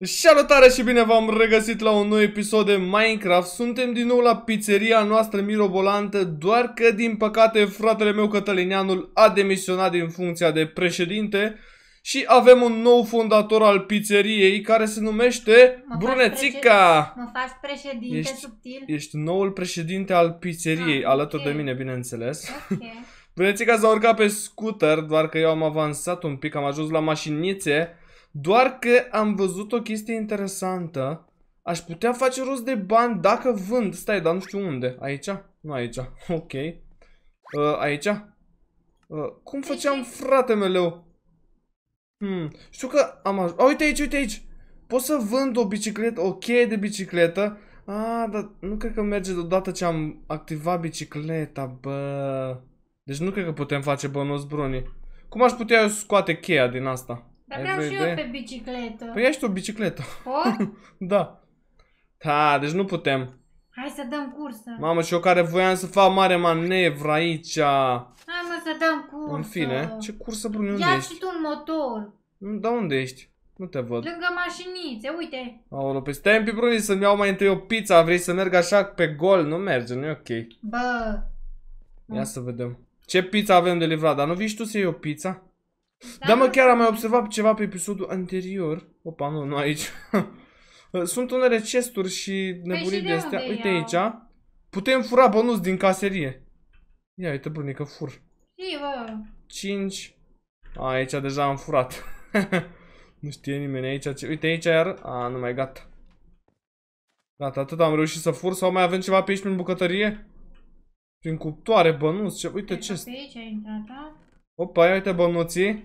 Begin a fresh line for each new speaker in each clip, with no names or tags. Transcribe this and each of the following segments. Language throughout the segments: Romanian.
Salutare și bine v-am regăsit la un nou episod de Minecraft. Suntem din nou la pizzeria noastră mirobolantă, doar că din păcate fratele meu Cătălinianul a demisionat din funcția de președinte și avem un nou fondator al pizzeriei care se numește mă Brunețica. Mă faci președinte ești, subtil? Ești noul președinte al pizzeriei, ah, alături okay. de mine, bineînțeles. Okay. Brunețica s-a urcat pe scooter, doar că eu am avansat un pic, am ajuns la mașinițe doar că am văzut o chestie interesantă. Aș putea face rost de bani dacă vând. Stai, dar nu știu unde. Aici? Nu aici. Ok. Uh, aici? Uh, cum făceam, frate meu? Hmm. Știu că am ajuns. Uite aici, uite aici. Pot să vând o bicicletă, o cheie de bicicletă. Ah, dar nu cred că merge deodată ce am activat bicicleta, bă. Deci nu cred că putem face bănuți bruni. Cum aș putea eu scoate cheia din asta? Dar vreau și eu pe bicicletă. Păi ești o bicicletă. O? da. Da, deci nu putem. Hai să dăm cursă. Mamă, și eu care voiam să fac mare manevră aici. Hai mă să dăm cursă. În fine, ce cursă, Bruni, unde Ia ești? și tu un motor. Da, unde ești? Nu te văd. Lângă mașinițe, uite. Aolo, pe stai pe Bruni să-mi iau mai întâi o pizza. Vrei să merg așa pe gol? Nu merge, nu e ok. Bă. Ia să vedem. Ce pizza avem de livrat? Dar nu vii tu să iei o pizza? Da, mă, chiar am mai observat ceva pe episodul anterior. Opa, nu, nu aici. Sunt unele chesturi și păi nebunii păi de astea. Uite iau? aici. Putem fura bonus din caserie. Ia uite, brunică, fur. Iva. bă. 5. A, aici deja am furat. nu știe nimeni aici ce... Uite aici iar... A, nu mai gata. Gata, atât am reușit să fur sau mai avem ceva pe aici prin bucătărie? Prin cuptoare, bănuți, ce... Uite ce... Pe aici a intrat, da? Opa, ia uite bănuții.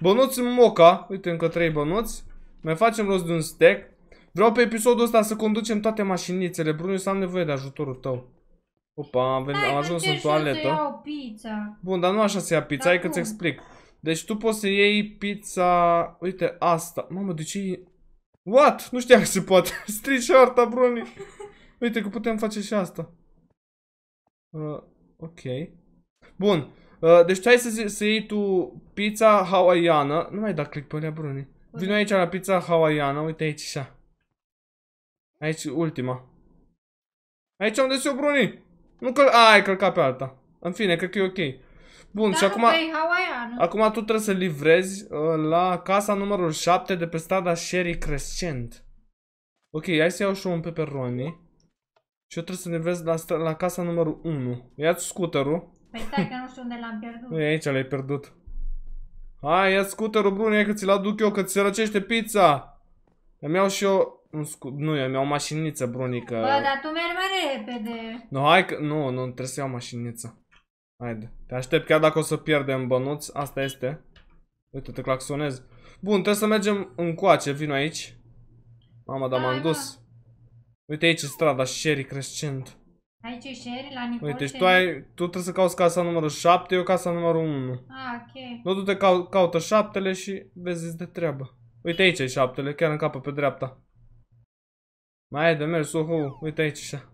Bănuți în moca. Uite, încă trei bănuți. Mai facem rost de un stack. Vreau pe episodul ăsta să conducem toate mașinițele. Bruno, să am nevoie de ajutorul tău. Opa, am, venit, am ajuns în toaletă. Iau pizza. Bun, dar nu așa se ia pizza, hai că-ți explic. Deci tu poți să iei pizza... Uite, asta. Mamă, de ce e... What? Nu știam că se poate. Strici arta, Bruni. Uite că putem face și asta. Uh, ok. Bun. Uh, deci tu să, să iei tu pizza hawaiană. Nu mai da click pe alea, Bruni. Vino aici la pizza hawaiană, uite aici așa. Aici ultima. Aici unde sunt eu, Bruni? Nu că... A, ai călcat pe alta. În fine, cred că e ok. Bun, da, și acum... Păi, acum tu trebuie să livrezi uh, la casa numărul 7 de pe strada Sherry Crescent. Ok, hai să iau și un pepperoni. Și eu trebuie să livrez la, la casa numărul 1. Ia-ți scooterul. Păi stai că nu știu unde l-am pierdut. E, aici l-ai pierdut. Hai, ia scuterul, Brune, că ți-l aduc eu, că ți se răcește pizza. Îmi iau și eu... Un scu... Nu, eu îmi iau mașiniță, Brunică. Bă, dar tu mergi mai repede. Nu, hai că... Nu, nu, trebuie să iau mașiniță. Haide. Te aștept chiar dacă o să pierdem bănuți. Asta este. Uite, te claxonez. Bun, trebuie să mergem încoace. Vino aici. Mama, dar da, m-am dus. Uite aici strada Sherry Crescent. Aici e Sherry, la Nicol. Uite, și tu, ai, tu trebuie să cauți casa numărul 7, eu casa numărul 1. Ah, ok. Nu, tu te cau, caută șaptele și vezi de treabă. Uite aici e șaptele, chiar în capă pe dreapta. Mai ai de mers, uhu, uite aici așa.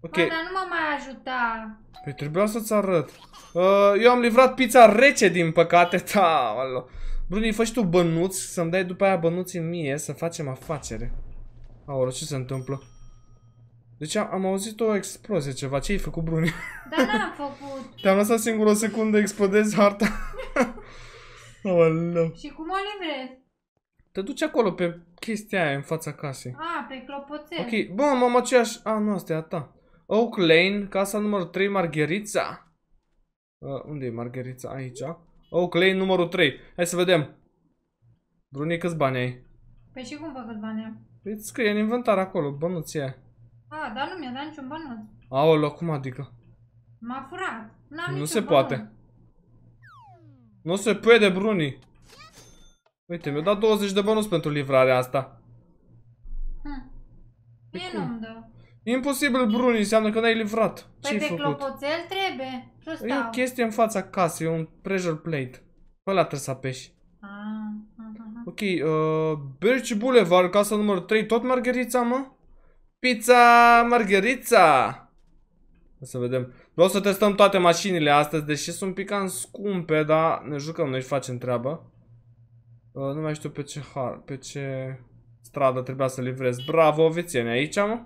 Ok. Mă, dar nu mă mai ajuta. Păi trebuia să-ți arăt. Uh, eu am livrat pizza rece, din păcate, da, alo. Bruni, fă și tu bănuți, să-mi dai după aia bănuții mie, să facem afacere. Aolo, ce se întâmplă? Deci am, am auzit o explozie, ceva. Ce ai făcut, Bruni? Da, n-am făcut. Te-am lăsat singur o secundă, explodezi harta. no. Și cum o livrez? Te duci acolo pe chestia aia în fața casei. Ah pe clopoțel. Ok, bă, am aceeași... A, nu, asta e a ta. Oak Lane, casa numărul 3, Margherita Uh, unde e Margherita? Aici. Oak Lane numărul 3. Hai să vedem. Bruni, câți bani ai? Păi și cum vă câți bani am? Păi scrie în inventar acolo, bănuția aia. A, ah, dar nu mi-a dat niciun bănuț. Aolo, cum adică? M-a furat. N-am Nu se poate. Nu se poate, Bruni. Uite, mi-a dat 20 de bonus pentru livrarea asta. Hm. Păi Mie nu-mi dă. Imposibil, Bruni, înseamnă că n-ai livrat. Păi Ce-ai făcut? clopoțel trebuie. Stau. E o chestie în fața casei, un pressure plate. Pe ăla trebuie să apeși. Ah, ah, ah. ah. Ok, uh, Birch Boulevard, casa numărul 3, tot Margherita, mă? Pizza Margherita. O să vedem. O să testăm toate mașinile astăzi, deși sunt pican scumpe, dar ne jucăm noi și facem treabă. Uh, nu mai știu pe ce har, pe ce stradă trebuia să livrez. Bravo, vițeni aici, mă?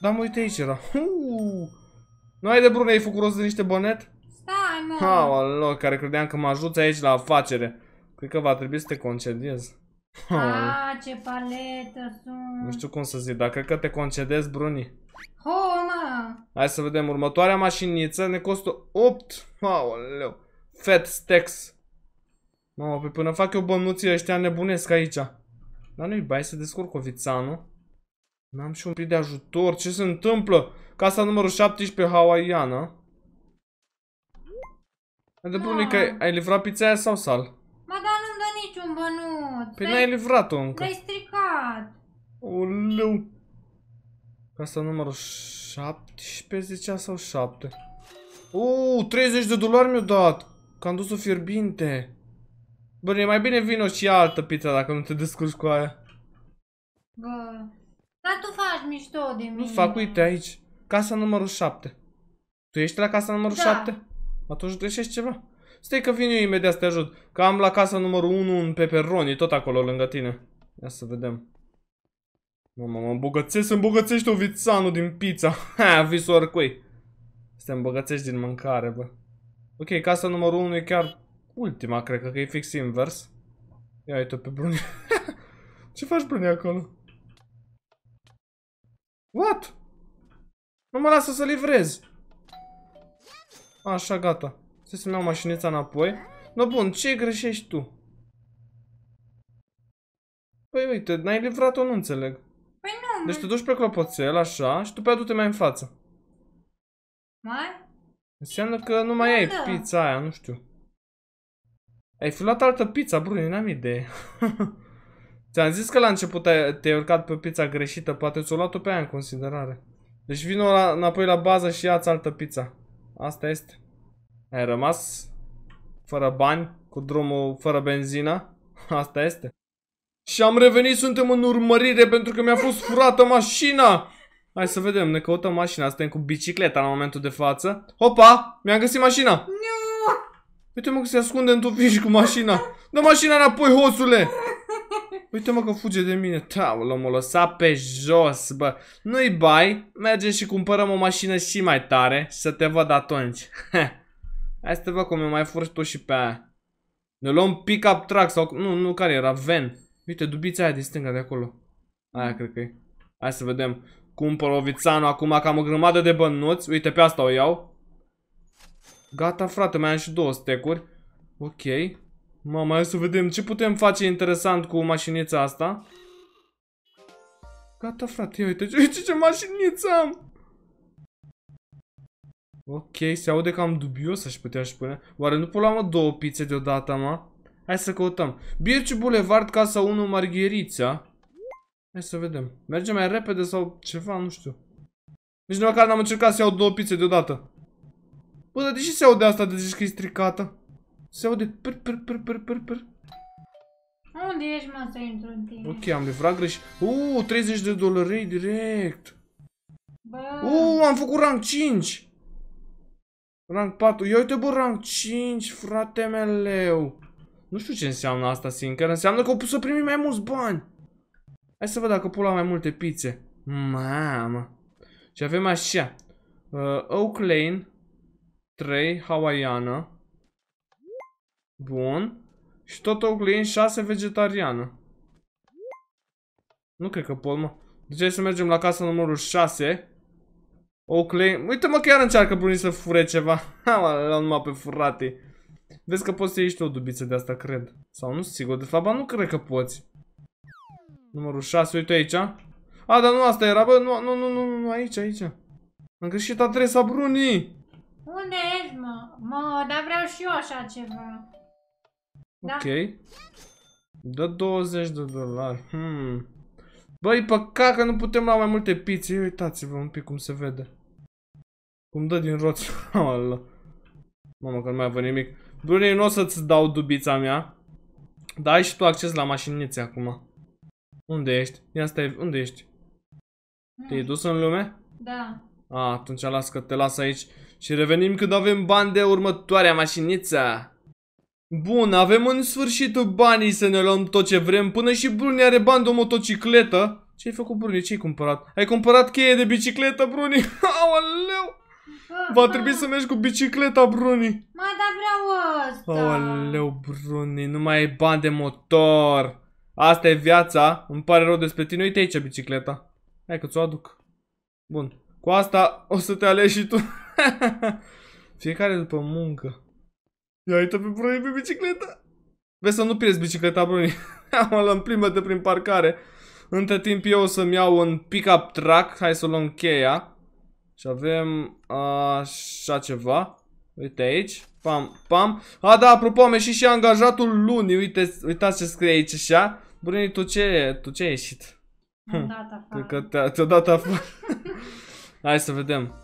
Da, mă, uite aici era. Nu ai de brune, ai făcut rost de niște bonet? Stai, mă. Ha, care credeam că mă ajuți aici la afacere. Cred că va trebui să te concediezi.
Ah,
ce paletă sunt! Nu știu cum să zic, dar cred că te concedezi, Bruni. Ho, mă! Hai să vedem, următoarea mașiniță ne costă 8. Aoleu! Fat Stacks. Mamă, pe păi până fac eu bănuții ăștia nebunesc aici. Dar nu-i bai să descurc nu? N-am și un pic de ajutor. Ce se întâmplă? Casa numărul 17 hawaiiană. De bun, că ah. ai livrat pizza aia sau sal? bănuț. Păi n-ai livrat-o încă. L-ai stricat. Uleu. Casa numărul 17 zicea sau 7? Uuu, 30 de dolari mi-o dat. Că am dus-o fierbinte. Bă, e mai bine vină și altă pizza dacă nu te descurci cu aia. Bă, dar tu faci mișto de mine. Nu fac, uite aici. Casa numărul 7. Tu ești la casa numărul da. 7? Atunci greșești ceva. Stai că vin eu imediat să te ajut. Că am la casa numărul 1 un peperoni, tot acolo lângă tine. Ia să vedem. Mamă, mă îmbogățesc, îmbogățești o vițanul din pizza. Ha, visul oricui. Să te îmbogățești din mâncare, bă. Ok, casa numărul 1 e chiar ultima, cred că, că e fix invers. Ia uite pe Bruni. Ce faci, Bruni, acolo? What? Nu mă lasă să livrez. Așa, gata. Să să-mi iau înapoi. No, bun, ce greșești tu? Păi uite, n-ai livrat-o, nu înțeleg. Păi nu, Deci te duci pe clopoțel, așa, și după aia du-te mai în față. Mai? Înseamnă că nu mai da, ai da. pizza aia, nu știu. Ai fulat altă pizza, Bruni, n-am idee. Ți-am zis că la început te-ai urcat pe pizza greșită, poate ți-o luat-o pe aia în considerare. Deci vină la, înapoi la bază și ia-ți altă pizza. Asta este. Ai rămas fără bani, cu drumul fără benzină. Asta este. Și am revenit, suntem în urmărire pentru că mi-a fost furată mașina. Hai să vedem, ne căutăm mașina, suntem cu bicicleta la momentul de față. Hopa, mi-am găsit mașina. Nu! Uite mă că se ascunde în tufiș cu mașina. Dă mașina înapoi, hosule! Uite mă că fuge de mine. l-am lăsat pe jos, bă. Nu-i bai, mergem și cumpărăm o mașină și mai tare și să te văd atunci. Hai să te văd cum e mai furi tu și pe aia. Ne luăm pick-up truck sau... Nu, nu, care era? Van. Uite, dubița aia din stânga de acolo. Aia cred că e. Hai să vedem. Cumpăr ovițanul acum, că am o grămadă de bănuți. Uite, pe asta o iau. Gata, frate, mai am și două stecuri. Ok. Mama, hai să vedem ce putem face interesant cu mașinița asta. Gata, frate, uite, uite ce, ce mașiniță am! Ok, se aude cam dubios, aș putea spune. Oare nu pot mă, două pizze deodată, mă? Hai să căutăm. Birci Boulevard, casa 1, Margherita. Hai să vedem. Merge mai repede sau ceva, nu știu. Nici nu măcar n-am încercat să iau două pizze deodată. Bă, dar de ce se aude asta de zici că e stricată? Se aude pr pr pr pr pr pr. Unde ești, mă, să intru în tine? Ok, am livrat greșit. Uuu, 30 de dolari direct. Bă. Uuu, am făcut rang 5. Rang 4. Ia uite, bă, rang 5, frate meu. Nu știu ce înseamnă asta, sincer. Înseamnă că o pus să primi mai mulți bani. Hai să văd dacă pula mai multe pizze. Mamă. Și avem așa. Uh, Oak Lane. 3, Hawaiiană. Bun. Și tot Oak Lane 6, vegetariană. Nu cred că pot, mă. Deci hai să mergem la casa numărul 6. Oakley. Uite mă că iar încearcă Bruni să fure ceva. Ha, mă, l-am numai pe furate. Vezi că poți să ieși o dubiță de asta, cred. Sau nu sigur. De fapt, nu cred că poți. Numărul 6, uite aici. A, dar nu asta era, bă, nu, nu, nu, nu, nu aici, aici. Am greșit adresa Bruni. Unde ești, mă? Mă, dar vreau și eu așa ceva. Da. Ok. Dă 20 de dolari. Hmm. Băi, păcat că nu putem lua mai multe pizze. Uitați-vă un pic cum se vede. Cum dă din roți. Mamă, că nu mai avem nimic. Brunei, nu o să-ți dau dubița mea. Dar ai și tu acces la mașinițe acum. Unde ești? Ia stai, unde ești? Mm. Te-ai dus în lume? Da. A, atunci las că te las aici și revenim când avem bani de următoarea mașiniță. Bun, avem în sfârșit banii să ne luăm tot ce vrem, până și Bruni are bani de o motocicletă. Ce ai făcut, Bruni? Ce ai cumpărat? Ai cumpărat cheie de bicicletă, Bruni? Aoleu! Va trebui da. să mergi cu bicicleta, Bruni. Ma, dar vreau ăsta. Aoleu, Bruni, nu mai ai bani de motor. Asta e viața. Îmi pare rău despre tine. Uite aici bicicleta. Hai că ți-o aduc. Bun. Cu asta o să te alegi și tu. Fiecare după muncă. Ia uite pe Bruni pe bicicletă. Vezi să nu pierzi bicicleta, Bruni. Am în plimbă prin parcare. Între timp eu o să-mi iau un pick-up truck. Hai să luăm cheia. Și avem așa ceva. Uite aici. Pam, pam. A, da, apropo, am ieșit și angajatul lunii. Uite, uitați ce scrie aici așa. Bruni, tu ce, tu ce ai ieșit? Am hm. dat afară. te-a dat afară. Hai să vedem.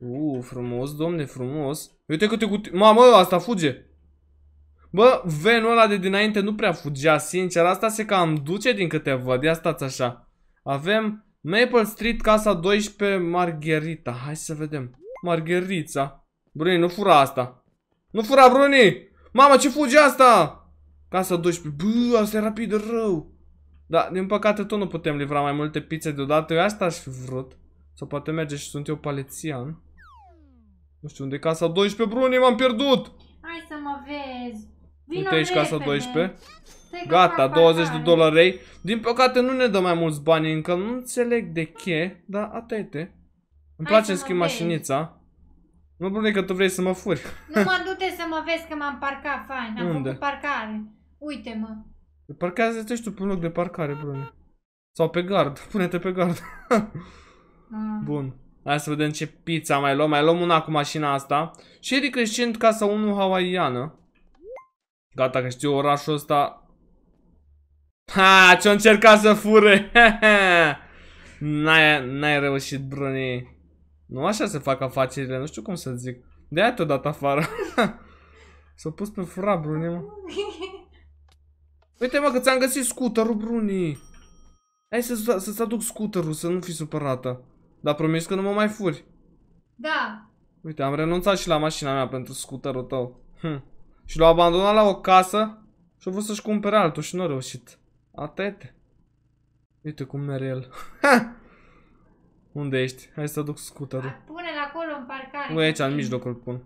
Uuu, frumos, domne, frumos. Uite câte cutii... Mamă, asta fuge! Bă, venul ăla de dinainte nu prea fugea, sincer. Asta se cam duce din câte văd. Ia stați așa. Avem Maple Street, casa 12, Margherita. Hai să vedem. Margherita. Bruni, nu fura asta. Nu fura, Bruni! Mamă, ce fuge asta? Casa 12. Bă, asta e rapid rău. Da, din păcate tot nu putem livra mai multe pizze deodată. Eu asta aș fi vrut. Sau poate merge și sunt eu palețian. Nu știu unde e casa 12, Bruni, m-am pierdut! Hai să mă vezi! Vino Uite aici casa 12. Gata, 20 de dolari. Din păcate nu ne dă mai mulți bani încă. Nu înțeleg de ce, dar atâte. Îmi place în schimb mașinița. Nu bune că tu vrei să mă furi. Nu mă dute să mă vezi că m-am parcat fain. Am Unde? făcut parcare. Uite-mă. Parchează-te și tu pe un loc de parcare, bruni Sau pe gard. Pune-te pe gard. Ah. Bun. Hai să vedem ce pizza mai luăm. Mai luăm una cu mașina asta. Și e decrescent casa 1 hawaiiană. Gata că știu orașul ăsta. Ha, ce-o încerca să fure. N-ai reușit, brănie. Nu așa se fac afacerile, nu știu cum să zic. De-aia te-o dat afară. S-a pus pe fura, Bruni, mă. Uite, mă, că ți-am găsit scooterul, Bruni. Hai să-ți să aduc scooterul să nu fii supărată. Dar promis că nu mă mai furi. Da. Uite, am renunțat și la mașina mea pentru scuterul tău. Hm. Și l-a abandonat la o casă și a vrut să-și cumpere altul și nu a reușit. Atete. Uite cum merge el. Unde ești? Hai să duc scuterul. Pune-l acolo în parcare. Nu, aici, în mijlocul pun.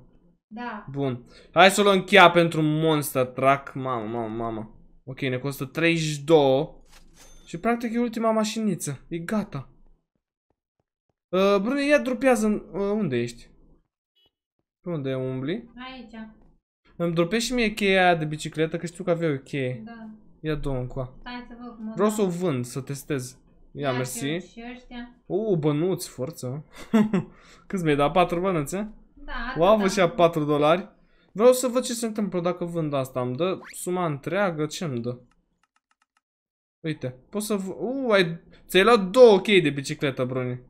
Da. Bun. Hai să l luăm cheia pentru Monster Truck. Mamă, mamă, mamă. Ok, ne costă 32. Și practic e ultima mașiniță. E gata. Uh, ia dropează în... Uh, unde ești? Pe unde umbli? Aici. Îmi dropești și mie cheia aia de bicicletă, că știu că aveau cheie. Da. Ia două încoa. Hai să văd cum Vreau să o vând, să testez. Ia, Ia mersi. și ăștia. U, bănuți, forță. Câți mi-ai dat? 4 bănuțe? Da. O și a 4 dolari. Vreau să văd ce se întâmplă dacă vând asta. Îmi dă suma întreagă? Ce îmi dă? Uite, poți să... U, ai... Ți-ai luat două chei de bicicletă, Bruni.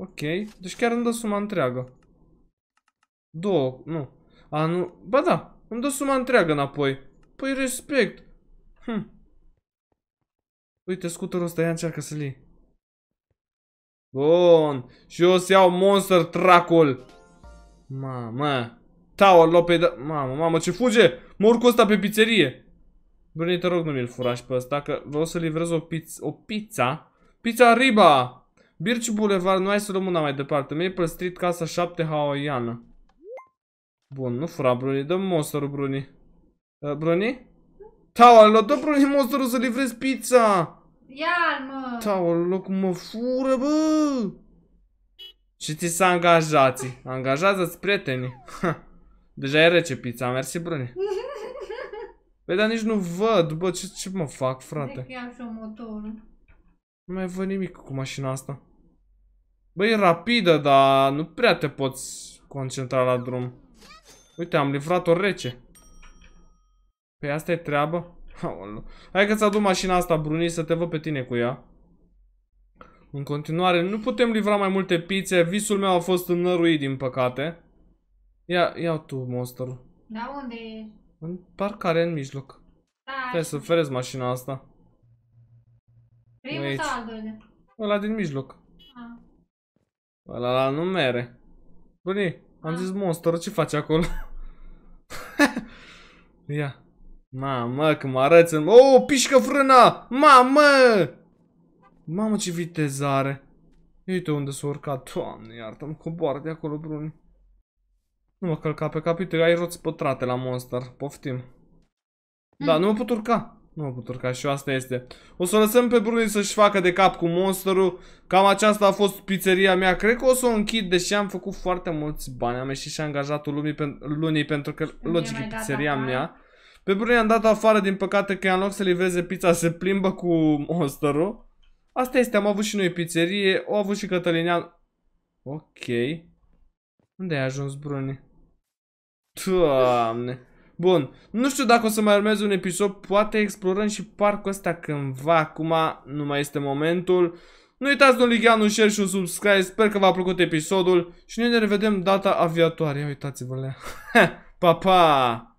Ok, deci chiar îmi dă suma întreagă. Două, nu. A, nu. Ba da, îmi dă suma întreagă înapoi. Păi respect. Hm. Uite, scuturul ăsta, ia încearcă să-l iei. Bun. Și eu o să iau Monster Tracul. Mamă. Tower Lope, da... Mamă, mamă, ce fuge! Mă urc ăsta pe pizzerie. Brunei, te rog, nu mi-l furași pe ăsta, că vreau să livrez o, pizza, o pizza. Pizza Riba! Birci Boulevard, nu hai să rămână mai departe. Mi-ai păstrit casa 7 hawaiană. Bun, nu fura Bruni, dă monsterul Bruni. Uh, Bruni? Taolo, dă Bruni monsterul să livrezi pizza! Iar, mă! Taolo, cum mă fură, bă! Și ți s-a angajații. Angajează-ți prietenii. Ha. Deja e rece pizza, mersi Bruni. Păi dar nici nu văd, bă, ce, ce mă fac, frate? Deci nu mai văd nimic cu mașina asta. Băi, e rapidă, dar nu prea te poți concentra la drum. Uite, am livrat-o rece. Păi asta e treabă? Aolo. Hai că-ți adu mașina asta, Bruni, să te văd pe tine cu ea. În continuare, nu putem livra mai multe pizze. Visul meu a fost înăruit, din păcate. Ia, ia tu, monstru. Da, unde e? În parcare, în mijloc. Da. Trebuie să ferez mașina asta. Primul sau al doilea? Ăla din mijloc. Ăla la numere, Bunii, am ah. zis monster, ce faci acolo? Ia. Mamă, că mă arăți în... Oh, pișcă frâna! Mamă! Mamă, ce viteză are. Uite unde s-a urcat. Doamne, iartă-mă, coboară de acolo, Bruni. Nu mă călca pe cap, uite, ai roți pătrate la monster. Poftim. Da, mm. nu mă pot urca. Nu, pentru că și asta este. O să lăsăm pe Bruni să-și facă de cap cu monsterul. Cam aceasta a fost pizzeria mea. Cred că o să o închid, deși am făcut foarte mulți bani. Am ieșit și angajatul lumii pe, lunii pentru că, logic, e pizzeria afară. mea. Pe Bruni am dat afară, din păcate, că în loc să livreze pizza, se plimbă cu monsterul. Asta este, am avut și noi pizzerie, o avut și Cătălinean. Ok. Unde ai ajuns, Bruni? Doamne. Bun, nu știu dacă o să mai urmez un episod, poate explorăm și parcul ăsta cândva, acum nu mai este momentul. Nu uitați un like, un share și un subscribe, sper că v-a plăcut episodul și noi ne revedem data aviatoare. Ia uitați-vă la Pa, pa!